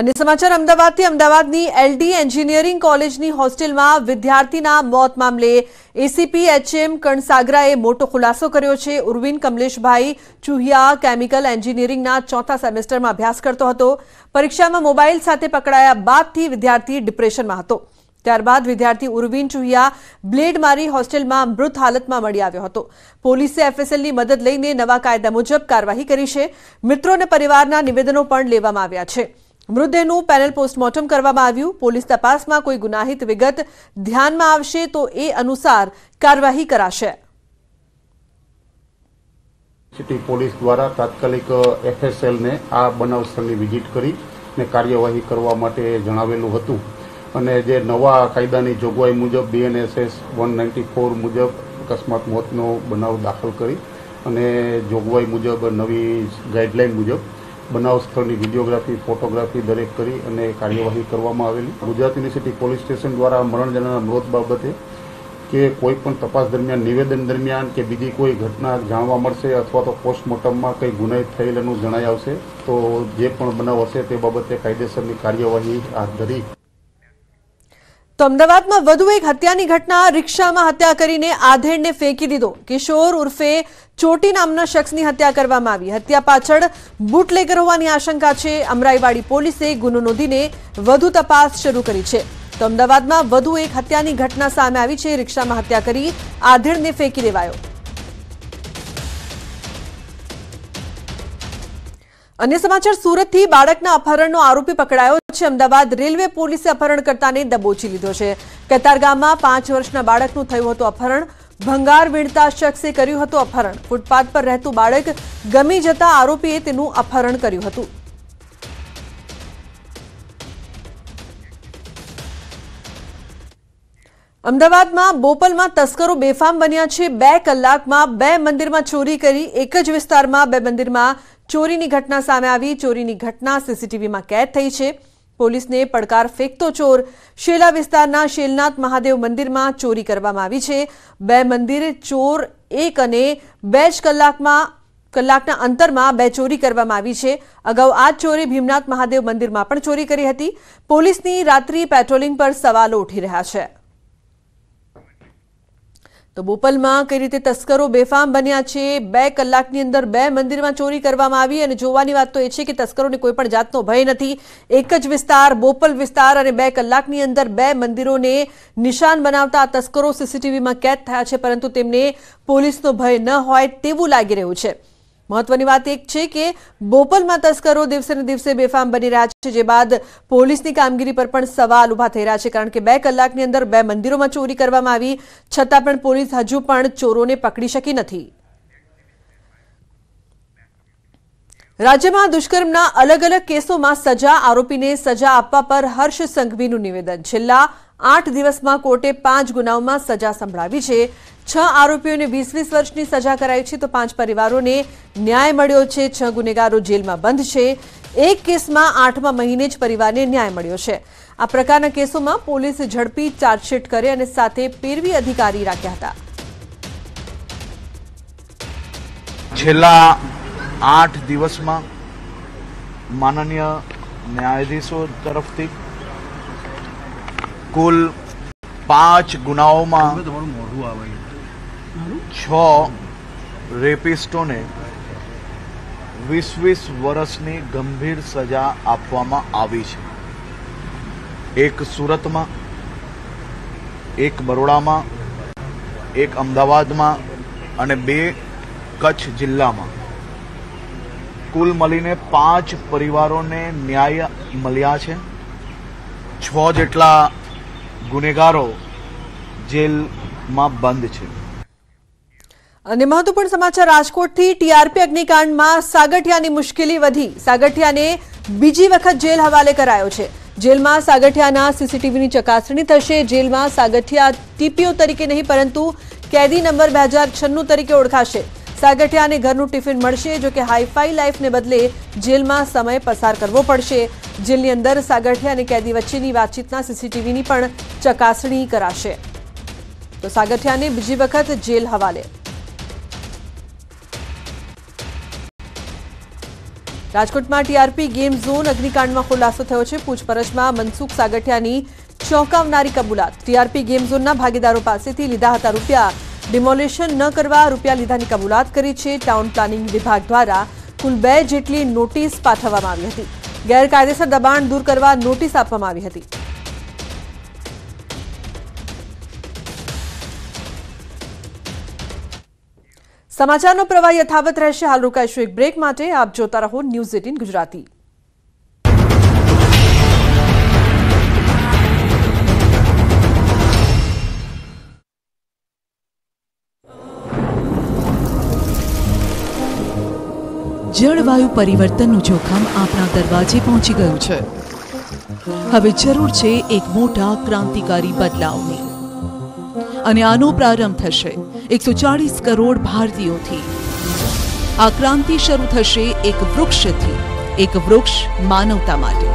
અને સમાચાર અમદાવાદથી અમદાવાદની એલડી એન્જિનિયરિંગ કોલેજની હોસ્ટેલમાં વિદ્યાર્થીના મોત મામલે એસીપી એચએમ કણસાગરાએ મોટો ખુલાસો કર્યો છે ઉર્વિન કમલેશભાઈ ચુહિયા કેમિકલ એન્જિનિયરિંગના ચોથા સેમેસ્ટરમાં અભ્યાસ કરતો હતો પરીક્ષામાં મોબાઈલ સાથે પકડાયા બાદથી વિદ્યાર્થી ડિપ્રેશનમાં હતો ત્યારબાદ વિદ્યાર્થી ઉર્વિન ચુહિયા બ્લેડ મારી હોસ્ટેલમાં મૃત હાલતમાં મળી આવ્યો હતો પોલીસે એફએસએલની મદદ લઈને નવા કાયદા મુજબ કાર્યવાહી કરી છે મિત્રો અને પરિવારના નિવેદનો પણ લેવામાં આવ્યા છે મૃતદેહનું પેનલ પોસ્ટમોર્ટમ કરવામાં આવ્યું પોલીસ તપાસમાં કોઈ ગુનાહિત વિગત ધ્યાનમાં આવશે તો એ અનુસાર કાર્યવાહી કરાશે સિટી પોલીસ દ્વારા તાત્કાલિક એફએસએલને આ બનાવ સ્થળની વિઝિટ કરી ને કાર્યવાહી કરવા માટે જણાવેલું હતું અને જે નવા કાયદાની જોગવાઈ મુજબ બીએનએસએસ વન નાઇન્ટી ફોર મુજબ અકસ્માત મોતનો બનાવ દાખલ કરી અને જોગવાઈ મુજબ નવી ગાઈડલાઇન મુજબ બનાવ સ્થળની વિડીયોગ્રાફી ફોટોગ્રાફી દરેક કરી અને કાર્યવાહી કરવામાં આવેલી ગુજરાત યુનિવર્સિટી પોલીસ સ્ટેશન દ્વારા મરણ જણાના બાબતે કે કોઈપણ તપાસ દરમિયાન નિવેદન દરમિયાન કે બીજી કોઈ ઘટના જાણવા મળશે અથવા તો પોસ્ટમોર્ટમમાં કંઈ ગુનાહિત થયેલ એનું જણાઈ આવશે તો જે પણ બનાવ હશે તે બાબતે કાયદેસરની કાર્યવાહી હાથ ધરી અમદાવાદમાં વધુ એક હત્યાની ઘટના રિક્ષામાં હત્યા કરીને આધેડને ફેંકી દીધો કિશોર ઉર્ફે ચોટી નામના શખ્સની હત્યા કરવામાં આવી હત્યા પાછળ બુટલેગર હોવાની આશંકા છે અમરાઈવાડી પોલીસે ગુનો નોંધીને વધુ તપાસ શરૂ કરી છે તો અમદાવાદમાં વધુ એક હત્યાની ઘટના સામે આવી છે રિક્ષામાં હત્યા કરી આધેડને ફેંકી દેવાયો અન્ય સમાચાર સુરતથી બાળકના અપહરણનો આરોપી પકડાયો છે અમદાવાદ રેલવે પોલીસે અપહરણકર્તાને દબોચી લીધો છે કતારગામમાં પાંચ વર્ષના બાળકનું થયું હતું અપહરણ ભંગાર વીણતા શખ્સે કર્યું હતું અપહરણ ફૂટપાથ પર રહેતું બાળક ગમી જતા આરોપીએ તેનું અપહરણ કર્યું હતું અમદાવાદમાં બોપલમાં તસ્કરો બેફામ બન્યા છે બે કલાકમાં બે મંદિરમાં ચોરી કરી એક જ વિસ્તારમાં બે મંદિરમાં ચોરીની ઘટના સામે આવી ચોરીની ઘટના સીસીટીવીમાં કેદ થઈ છે પોલીસને પડકાર ફેંકતો ચોર શેલા વિસ્તારના શેલનાથ મહાદેવ મંદિરમાં ચોરી કરવામાં આવી છે બે મંદિર ચોર એક અને બે જ કલાકમાં કલાકના અંતરમાં બે ચોરી કરવામાં આવી છે અગાઉ આ ચોરી ભીમનાથ મહાદેવ મંદિરમાં પણ ચોરી કરી હતી પોલીસની રાત્રિ પેટ્રોલિંગ પર સવાલો ઉઠી રહ્યા છે તો બોપલમાં કઈ રીતે તસ્કરો બેફામ બન્યા છે બે કલાકની અંદર બે મંદિરમાં ચોરી કરવામાં આવી અને જોવાની વાત તો એ છે કે તસ્કરોને કોઈ પણ જાતનો ભય નથી એક જ વિસ્તાર બોપલ વિસ્તાર અને બે કલાકની અંદર બે મંદિરોને નિશાન બનાવતા તસ્કરો સીસીટીવીમાં કેદ થયા છે પરંતુ તેમને પોલીસનો ભય ન હોય તેવું લાગી રહ્યું છે મહત્વની વાત એક છે કે બોપલમાં તસ્કરો દિવસે ને દિવસે બેફામ બની રહ્યા છે જે બાદ પોલીસની કામગીરી પર પણ સવાલ ઉભા થઈ રહ્યા છે કારણ કે બે કલાકની અંદર બે મંદિરોમાં ચોરી કરવામાં આવી છતાં પણ પોલીસ હજુ પણ ચોરોને પકડી શકી નથી રાજ્યમાં દુષ્કર્મના અલગ અલગ કેસોમાં સજા આરોપીને સજા આપવા પર હર્ષ સંઘવીનું નિવેદન છેલ્લા આઠ દિવસમાં કોર્ટે પાંચ ગુનાઓમાં સજા સંભળાવી છે છ આરોપીઓને વીસ વીસ વર્ષની સજા કરાઈ છે તો પાંચ પરિવારોને ન્યાય મળ્યો છે છ ગુનેગારો જેલમાં બંધ છે એક કેસમાં આઠમા મહિને જ પરિવારને ન્યાય મળ્યો છે આ પ્રકારના કેસોમાં પોલીસે ઝડપી ચાર્જશીટ કરે અને સાથે પેરવી અધિકારી રાખ્યા હતા છેલ્લા આઠ દિવસમાં માનનીય ન્યાયાધીશો તરફથી કુલ પાંચ ગુનાઓમાં છ રેપિસ્ટોને વીસ વીસ વર્ષની ગંભીર સજા આપવામાં આવી છે એક સુરતમાં એક બરોડામાં એક અમદાવાદમાં અને બે કચ્છ જિલ્લામાં કુલ મળીને પાંચ પરિવારોને ન્યાય મળ્યા છે છ જેટલા ગુનેગારો જેલમાં બંધ છે અને મહત્વપૂર્ણ સમાચાર રાજકોટથી ટીઆરપી અગ્નિકાંડમાં સાગઠિયાની મુશ્કેલી વધી સાગઠિયાને બીજી વખત જેલ હવાલે કરાયો છે જેલમાં સાગઠિયાના સીસીટીવીની ચકાસણી થશે જેલમાં સાગઠિયા ટીપીઓ તરીકે નહીં પરંતુ કેદી નંબર બે હજાર છન્નું તરીકે ઓળખાશે સાગઠિયાને ઘરનું ટિફિન મળશે જો કે હાઈફાઈ લાઈફને બદલે જેલમાં સમય પસાર કરવો પડશે જેલની અંદર સાગરઠિયા અને કેદી વચ્ચેની વાતચીતના સીસીટીવીની પણ ચકાસણી કરાશે તો સાગઠિયાને બીજી વખત જેલ હવાલે રાજકોટમાં ટીઆરપી ગેમ ઝોન અગ્નિકાંડમાં ખુલાસો થયો છે પૂછપરછમાં મનસુખ સાગઠિયાની ચોંકાવનારી કબૂલાત ટીઆરપી ગેમ ઝોનના ભાગીદારો પાસેથી લીધા હતા રૂપિયા ડિમોલેશન ન કરવા રૂપિયા લીધાની કબૂલાત કરી છે ટાઉન પ્લાનિંગ વિભાગ દ્વારા કુલ બે જેટલી નોટિસ પાઠવવામાં આવી હતી ગેરકાયદેસર દબાણ દૂર કરવા નોટિસ આપવામાં આવી હતી સમાચારનો પ્રવાહ યથાવત રહેશે હાલ રોકાઈશું એક બ્રેક માટે આપ જોતા રહો ન્યૂઝ એટીન ગુજરાતી જળવાયુ પરિવર્તનનું જોખમ આપણા દરવાજે પહોંચી ગયું છે હવે જરૂર છે એક મોટા ક્રાંતિકારી બદલાવની અને આનો પ્રારંભ થશે એકસો ચાળીસ કરોડ ભારતીયોથી આ ક્રાંતિ શરૂ થશે એક વૃક્ષથી એક વૃક્ષ માનવતા માટે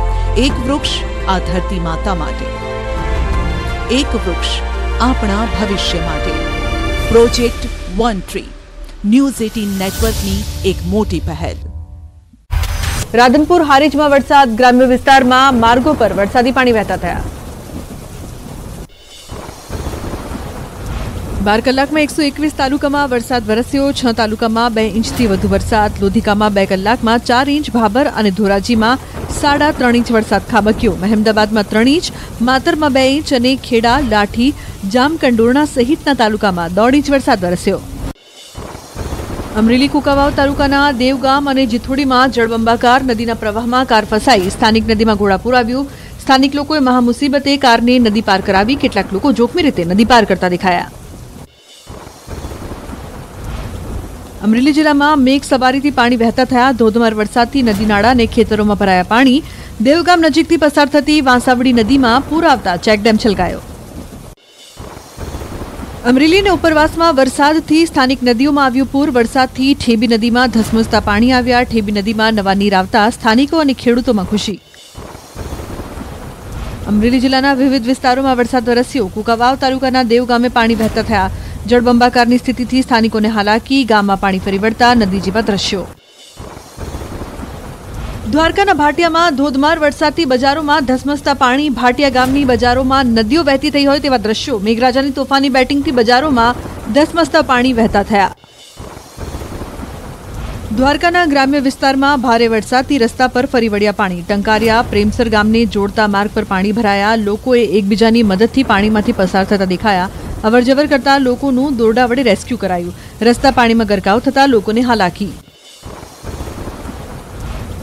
એક વૃક્ષ આ ધરતી માતા માટે એક વૃક્ષ આપણા ભવિષ્ય માટે project one tree news eighteen નેટવર્કની એક મોટી પહેલ રાધનપુર હારીજમાં વરસાદ ગ્રામ્ય વિસ્તારમાં માર્ગો પર વરસાદી પાણી વહેતા થયા બાર કલાકમાં એકસો એકવીસ તાલુકામાં વરસાદ વરસ્યો છ તાલુકામાં બે ઇંચથી વધુ વરસાદ લોધિકામાં બે કલાકમાં ચાર ઇંચ ભાબર અને ધોરાજીમાં સાડા ત્રણ ઇંચ વરસાદ ખાબક્યો મહેમદાબાદમાં ત્રણ ઇંચ માતરમાં બે ઇંચ અને ખેડા લાઠી જામકંડોરણા સહિતના તાલુકામાં દોઢ ઇંચ વરસાદ વરસ્યો અમરેલી કુકાવાવ તાલુકાના દેવગામ અને જીથોડીમાં જળબંબાકાર નદીના પ્રવાહમાં કાર ફસાઈ સ્થાનિક નદીમાં ઘોડાપુર આવ્યું સ્થાનિક લોકોએ મહામુસીબતે કારને નદી પાર કરાવી કેટલાક લોકો જોખમી રીતે નદી પાર કરતા દેખાયા અમરેલી જિલ્લામાં મેઘ સવારીથી પાણી વહેતા થયા ધોધમાર વરસાદથી નદી નાળા અને ખેતરોમાં ભરાયા પાણી દેવગામ નજીકથી પસાર થતી વાંસાવડી નદીમાં પૂર આવતા ચેકડેમ છલકાયો અમરેલીના ઉપરવાસમાં વરસાદથી સ્થાનિક નદીઓમાં આવ્યું પૂર વરસાદથી ઠેબી નદીમાં ધસમસતા પાણી આવ્યા ઠેબી નદીમાં નવા નીર આવતા સ્થાનિકો અને ખેડૂતોમાં ખુશી અમરેલી જિલ્લાના વિવિધ વિસ્તારોમાં વરસાદ વરસ્યો કુકાવાવ તાલુકાના દેવ ગામે પાણી વહેતા થયા જળબંબાકારની સ્થિતિથી સ્થાનિકોને હાલાકી ગામમાં પાણી ફરી વળતા નદી જેવા દ્રશ્યો દ્વારકાના ભાટિયામાં ધોધમાર વરસાદથી બજારોમાં ધસમસતા પાણી ભાટિયા ગામની બજારોમાં નદીઓ વહેતી થઈ હોય તેવા દ્રશ્યો મેઘરાજાની તોફાની બેટિંગથી બજારોમાં ધસમસતા પાણી વહેતા થયા દ્વારકાના ગ્રામ્ય વિસ્તારમાં ભારે વરસાદથી રસ્તા પર ફરી વળ્યા પાણી ટંકારિયા પ્રેમસર ગામને જોડતા માર્ગ પર પાણી ભરાયા લોકોએ એકબીજાની મદદથી પાણીમાંથી પસાર થતા દેખાયા અવરજવર કરતા લોકોનું દોરડા વડે રેસ્ક્યુ કરાયું રસ્તા પાણીમાં ગરકાવ થતા લોકોને હાલાકી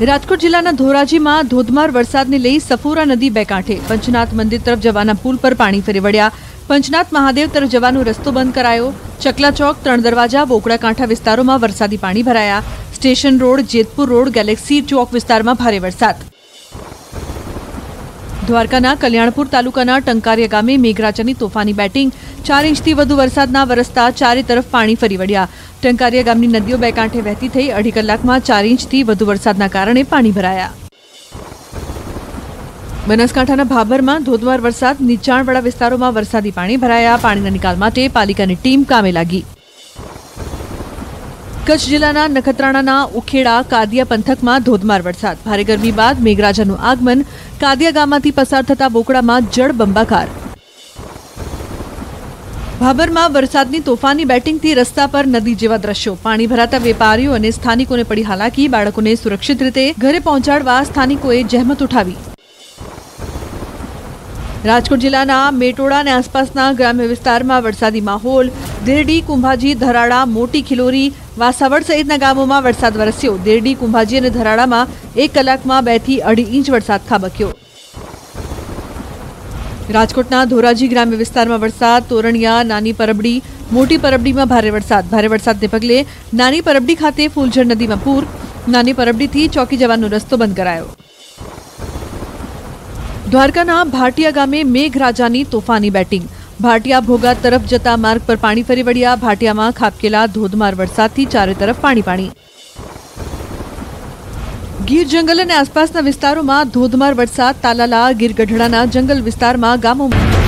રાજકોટ જિલ્લાના ધોરાજીમાં ધોધમાર વરસાદને લઈ સફોરા નદી બે કાંઠે પંચનાથ મંદિર તરફ જવાના પુલ પર પાણી ફરી વળ્યા પંચનાથ મહાદેવ તરફ જવાનો રસ્તો બંધ કરાયો ચકલા ચોક ત્રણ દરવાજા બોકડા કાંઠા વિસ્તારોમાં વરસાદી પાણી ભરાયા station road Jetpur road galaxy ચોક વિસ્તારમાં ભારે વરસાદ દ્વારકાના કલ્યાણપુર તાલુકાના ટંકારિયા ગામે મેઘરાજાની તોફાની બેટિંગ ચાર ઇંચથી વધુ વરસાદના વરસતા ચારે તરફ પાણી ફરી વળ્યા ટંકારિયા ગામની નદીઓ બે કાંઠે વહેતી થઈ અઢી કલાકમાં ચાર ઇંચથી વધુ વરસાદના કારણે પાણી ભરાયા બનાસકાંઠાના ભાભરમાં ધોધમાર વરસાદ નીચાણવાળા વિસ્તારોમાં વરસાદી પાણી ભરાયા પાણીના નિકાલ માટે પાલિકાની ટીમ કામે લાગી કચ્છ જિલ્લાના નખત્રાણાના ઉખેડા કાદિયા પંથકમાં ધોધમાર વરસાદ ભારે ગરમી બાદ મેઘરાજાનું આગમન કાદિયા ગામમાંથી પસાર થતા બોકડામાં જળ બંબાકાર ભાભરમાં વરસાદની તોફાની બેટિંગથી રસ્તા પર નદી જેવા દ્રશ્યો પાણી ભરાતા વેપારીઓ અને સ્થાનિકોને પડી હાલાકી બાળકોને સુરક્ષિત રીતે ઘરે પહોંચાડવા સ્થાનિકોએ જહેમત ઉઠાવી રાજકોટ જિલ્લાના મેટોડા અને આસપાસના ગ્રામ્ય વિસ્તારમાં વરસાદી માહોલ દેરડી કુંભાજી ધરાડા મોટી ખિલોરી વાસાવડ સહિતના ગામોમાં વરસાદ વરસ્યો દેરડી કુંભાજી અને ધરાડામાં એક કલાકમાં બેથી અઢી ઇંચ વરસાદ ખાબક્યો રાજકોટના ધોરાજી ગ્રામ્ય વિસ્તારમાં વરસાદ તોરણિયા નાની પરબડી મોટી પરબડીમાં ભારે વરસાદ ભારે વરસાદને પગલે નાની પરબડી ખાતે ફૂલઝર નદીમાં પૂર નાની પરબડીથી ચોકી જવાનો રસ્તો બંધ કરાયો દ્વારકાના ભાટિયા ગામે મેઘરાજાની તોફાની બેટિંગ ભાટિયા ભોગા તરફ જતા માર્ગ પર પાણી ફરી વળ્યા ભાટિયામાં ખાબકેલા ધોધમાર વરસાદથી ચારે તરફ પાણી પાણી ગીર જંગલ અને આસપાસના વિસ્તારોમાં ધોધમાર વરસાદ તાલાલા ગીર ગઢડાના જંગલ વિસ્તારમાં ગામોમાં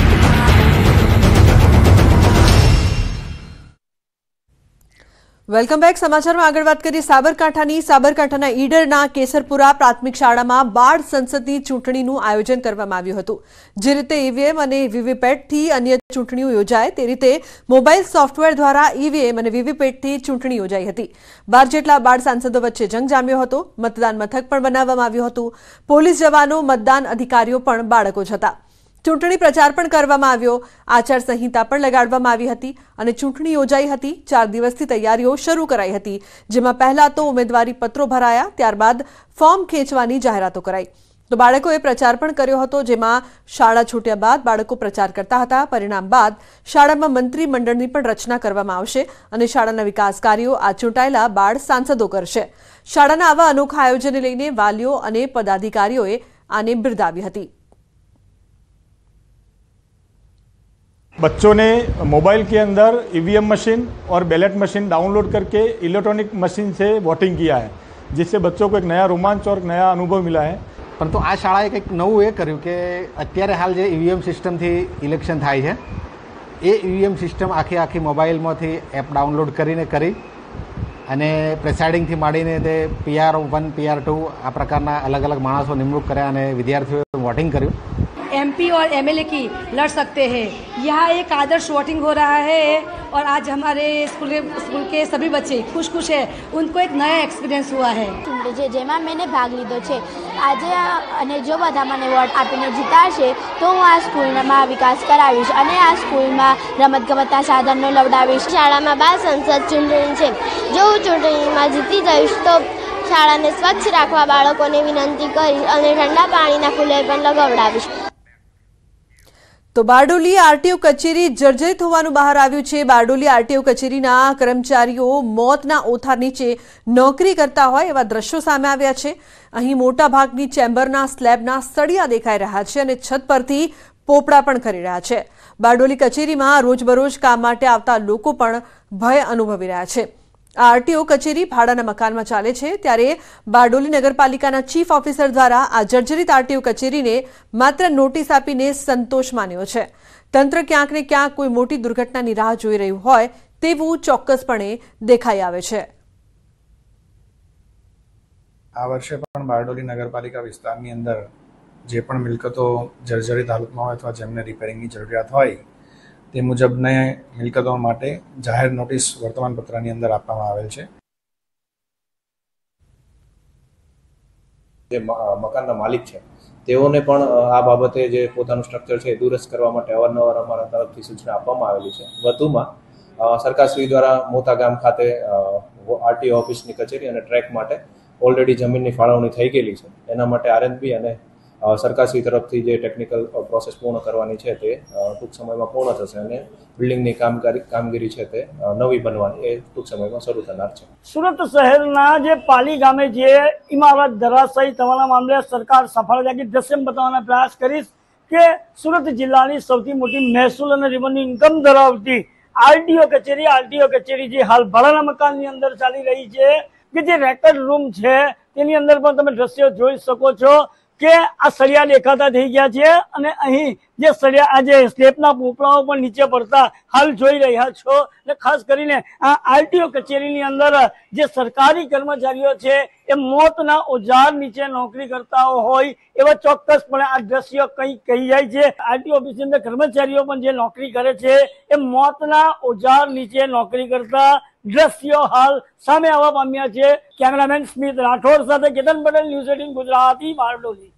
વેલકમ બેક સમાચારમાં આગળ વાત કરીએ સાબરકાંઠાની સાબરકાંઠાના ઈડરના કેસરપુરા પ્રાથમિક શાળામાં બાળ સંસદની ચૂંટણીનું આયોજન કરવામાં આવ્યું હતું જે રીતે ઈવીએમ અને વીવીપેટથી અન્ય ચૂંટણીઓ યોજાય તે રીતે મોબાઈલ સોફ્ટવેર દ્વારા ઈવીએમ અને વીવીપેટથી ચૂંટણી યોજાઈ હતી બાર જેટલા બાળ સાંસદો વચ્ચે જંગ જામ્યો હતો મતદાન મથક પણ બનાવવામાં આવ્યું હતું પોલીસ જવાનો મતદાન અધિકારીઓ પણ બાળકો જ હતા ચૂંટણી પ્રચાર પણ કરવામાં આવ્યો આચારસંહિતા પણ લગાડવામાં આવી હતી અને ચૂંટણી યોજાઈ હતી ચાર દિવસથી તૈયારીઓ શરૂ કરાઈ હતી જેમાં પહેલા તો ઉમેદવારી પત્રો ભરાયા ત્યારબાદ ફોર્મ ખેંચવાની જાહેરાતો કરાઈ તો બાળકોએ પ્રચાર પણ કર્યો હતો જેમાં શાળા છૂટ્યા બાદ બાળકો પ્રચાર કરતા હતા પરિણામ બાદ શાળામાં મંત્રીમંડળની પણ રચના કરવામાં આવશે અને શાળાના વિકાસ કાર્યો આ ચૂંટાયેલા બાળ સાંસદો કરશે શાળાના આવા અનોખા આયોજનને લઈને વાલીઓ અને પદાધિકારીઓએ આને બિરદાવી હતી बच्चों ने मोबाइल के अंदर ईवीएम e मशीन और बैलेट मशीन डाउनलोड करके इलेक्ट्रॉनिक मशीन से वोटिंग किया है जिससे बच्चों को एक नया रोमांच और नया अनुभव मिला પરંતુ આ શાળાએ કંઈક નવું એ કર્યું કે અત્યારે હાલ જે ઈવીએમ સિસ્ટમથી ઇલેક્શન થાય છે એ ઈવીએમ સિસ્ટમ આખી આખી મોબાઈલમાંથી એપ ડાઉનલોડ કરીને કરી અને પ્રેસાઇડિંગથી માંડીને તે પીઆર વન પીઆર ટુ આ પ્રકારના અલગ અલગ માણસો નિમણૂક કર્યા અને વિદ્યાર્થીઓએ વોટિંગ કર્યું एमपी और एमएलए की लड़ सकते हैं यहाँ एक आदर्श वोटिंग हो रहा है और आज हमारे स्कूल स्कूल के सभी बच्चे खुश खुश है ઉનકો એક નયા એક્સપિરિયન્સ હુઆ હે જે જેમાં મેં ભાગ લીધો છે આજે અને જો બધા મને વોટ આપીને જીતાશે તો હું આ સ્કૂલમાં વિકાસ કરાવીશ અને આ સ્કૂલમાં રમતગમતના સાધનો લવડાવીશ શાળામાં બાર સંસદ ચૂંટણી છે જો હું ચૂંટણીમાં જીતી જઈશ તો શાળાને સ્વચ્છ રાખવા બાળકોને વિનંતી કરીશ અને ઠંડા પાણીના કુલર પણ લગાવડાવીશ તો બારડોલી આરટીઓ કચેરી જર્જરિત હોવાનું બહાર આવ્યું છે બારડોલી આરટીઓ કચેરીના કર્મચારીઓ મોતના ઓથા નીચે નોકરી કરતા હોય એવા દ્રશ્યો સામે આવ્યા છે અહીં મોટાભાગની ચેમ્બરના સ્લેબના સળિયા દેખાઈ રહ્યા છે અને છત પરથી પોપડા પણ કરી રહ્યા છે બારડોલી કચેરીમાં રોજબરોજ કામ માટે આવતા લોકો પણ ભય અનુભવી રહ્યા છે આરટીઓ કચેરી ભાડાના મકાનમાં ચાલે છે ત્યારે બારડોલી નગરપાલિકાના ચીફ ઓફિસર દ્વારા આ જર્જરિત આરટીઓ કચેરીને માત્ર નોટિસ આપીને સંતોષ માન્યો છે તંત્ર ક્યાંક ને ક્યાંક કોઈ મોટી દુર્ઘટનાની રાહ જોઈ રહ્યું હોય તેવું ચોક્કસપણે દેખાઈ આવે છે આ વર્ષે પણ બારડોલી નગરપાલિકા વિસ્તારની અંદર જે પણ મિલકતો જર્જરિત હાલતમાં હોય અથવા જેમને રિપેરિંગની જરૂરિયાત હોય તે મુજબને મિલકતો માટે જાહેર નોટિસ વર્તમાનપત્રની અંદર આપવામાં આવેલ છે જે મકાનના માલિક છે તેઓને પણ આ બાબતે જે પોતાનું સ્ટ્રક્ચર છે એ દુરસ્ત કરવા માટે અવારનવાર અમારા તરફથી સૂચના આપવામાં આવેલી છે વધુમાં સરકારશ્રી દ્વારા મોતા ગામ ખાતે આરટીઓ ઓફિસની કચેરી અને ટ્રેક માટે ઓલરેડી જમીનની ફાળવણી થઈ ગયેલી છે એના માટે આરએનબી અને સરકારશ્રી તરફથી જે ટેકનિકલ પ્રોસેસ પૂર્ણ કરવાની છે તે ટૂંક સમયમાં પૂર્ણ થશે અને બિલ્ડિંગની કામગીરી કામગીરી છે તે નવી બનવાની એ ટૂંક સમયમાં શરૂ થનાર છે સુરત શહેરના જે પાલી ગામે જે ઇમારત ધરાશાયી થવાના મામલે સરકાર સફળ જાગી દ્રશ્યમ બતાવવાના પ્રયાસ કરીશ કે સુરત જિલ્લાની સૌથી મોટી મહેસૂલ અને રેવન્યુ ઇન્કમ ધરાવતી આરટીઓ કચેરી આરટીઓ કચેરી જે હાલ ભાડાના મકાનની અંદર ચાલી રહી છે કે જે રેકર્ડ રૂમ છે તેની અંદર પણ તમે દ્રશ્યો જોઈ શકો છો કે આ સળિયા દેખાતા થઈ ગયા છે અને અહીં જે સળિયા આજે જે સ્લેબના પોપડાઓ પણ નીચે પડતા હાલ જોઈ રહ્યા છો ને ખાસ કરીને આ આરટીઓ કચેરીની અંદર જે સરકારી કર્મચારીઓ છે એ મોતના ઓજાર નીચે નોકરી કરતા હોય એવા ચોક્કસપણે આ દ્રશ્ય કંઈ કહી જાય છે આરટીઓ ઓફિસની અંદર કર્મચારીઓ પણ જે નોકરી કરે છે એ મોતના ઓજાર નીચે નોકરી કરતા દ્રશ્યો હાલ સામે આવવા પામ્યા છે કેમેરામેન સ્મિત રાઠોડ સાથે કેતન પટેલ ન્યૂઝ એટીન ગુજરાતી બારડોલી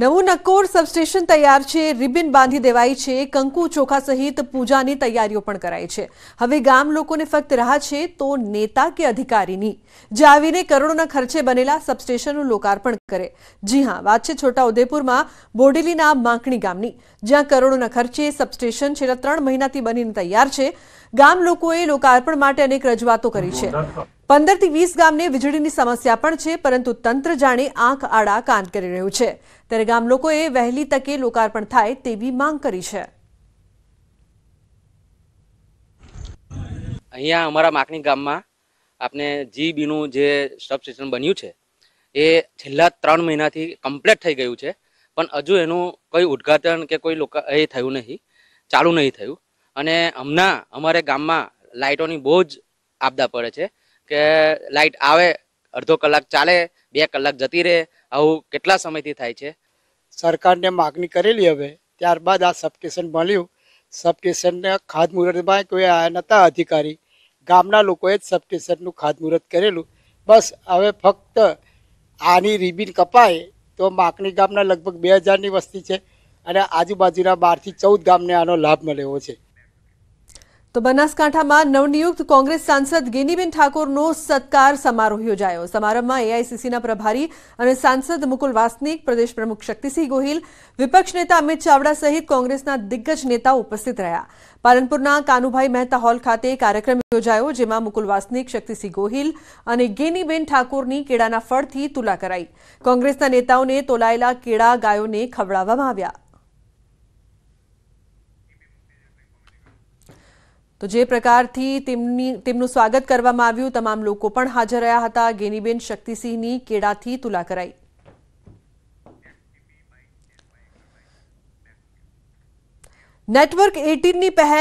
નવું નક્કોર સબસ્ટેશન તૈયાર છે રિબિન બાંધી દેવાય છે કંકુ ચોખા સહિત પૂજાની તૈયારીઓ પણ કરાઈ છે હવે ગામ લોકોને ફક્ત રાહ છે તો નેતા કે અધિકારીની જે આવીને કરોડોના ખર્ચે બનેલા સબસ્ટેશનનું લોકાર્પણ કરે જી હા વાત છે છોટાઉદેપુરમાં બોડેલીના માંકણી ગામની જ્યાં કરોડોના ખર્ચે સબસ્ટેશન છેલ્લા ત્રણ મહિનાથી બનીને તૈયાર છે ગામ લોકોએ લોકાર્પણ માટે અનેક રજૂઆતો કરી છે પંદરથી વીસ ગામને વીજળીની સમસ્યા પણ છે પરંતુ તંત્ર જાણે આંખ આડા કાન કરી રહ્યું છે ત્યારે ગામ લોકોએ વહેલી તકે લોકાર્પણ થાય તેવી માંગ કરી છે અહીંયા અમારા માકણી ગામમાં આપણે જીબીનું જે સબસ્ટેશન બન્યું છે એ છેલ્લા ત્રણ મહિનાથી કમ્પ્લીટ થઈ ગયું છે પણ હજુ એનું કોઈ ઉદ્ઘાટન કે કોઈ લોકો એ થયું નહીં ચાલુ નહીં થયું અને હમણાં અમારે ગામમાં લાઇટોની બહુ જ આપદા પડે છે કે લાઇટ આવે અડધો કલાક ચાલે બે કલાક જતી રહે આવું કેટલા સમયથી થાય છે સરકારને માગણી કરેલી હવે ત્યારબાદ આ સબસ્ટેશન મળ્યું સબસ્ટેશનને ખાતમુહૂર્તમાં કોઈ આ નહોતા અધિકારી ગામના લોકોએ જ સબસ્ટેશનનું ખાતમુહૂર્ત કરેલું બસ હવે ફક્ત આની રિબિન કપાય તો માકણી ગામના લગભગ બે હજારની વસ્તી છે અને આજુબાજુના બારથી ચૌદ ગામને આનો લાભ મળેલો છે તો બનાસકાંઠામાં નવનિયુક્ત કોંગ્રેસ સાંસદ ગેનીબેન ઠાકોરનો સત્કાર સમારોહ યોજાયો સમારંભમાં એઆઈસીસીના પ્રભારી અને સાંસદ મુકુલ વાસનિક પ્રદેશ પ્રમુખ શક્તિસિંહ ગોહિલ વિપક્ષ નેતા અમિત ચાવડા સહિત કોંગ્રેસના દિગ્ગજ નેતાઓ ઉપસ્થિત રહ્યા પાલનપુરના કાનુભાઈ મહેતા હોલ ખાતે કાર્યક્રમ યોજાયો જેમાં મુકુલ વાસનિક શક્તિસિંહ ગોહિલ અને ગેનીબેન ઠાકોરની કેળાના ફળથી તુલા કરાઈ કોંગ્રેસના નેતાઓને તોલાયેલા કેળા ગાયોને ખવડાવવામાં આવ્યા તો જે પ્રકારથી તેમની તેમનું સ્વાગત કરવામાં આવ્યું તમામ લોકો પણ હાજર રહ્યા હતા ગેનીબેન શક્તિસિંહની કેળાથી તુલા કરાઈ નેટવર્ક એટીનની પહેલ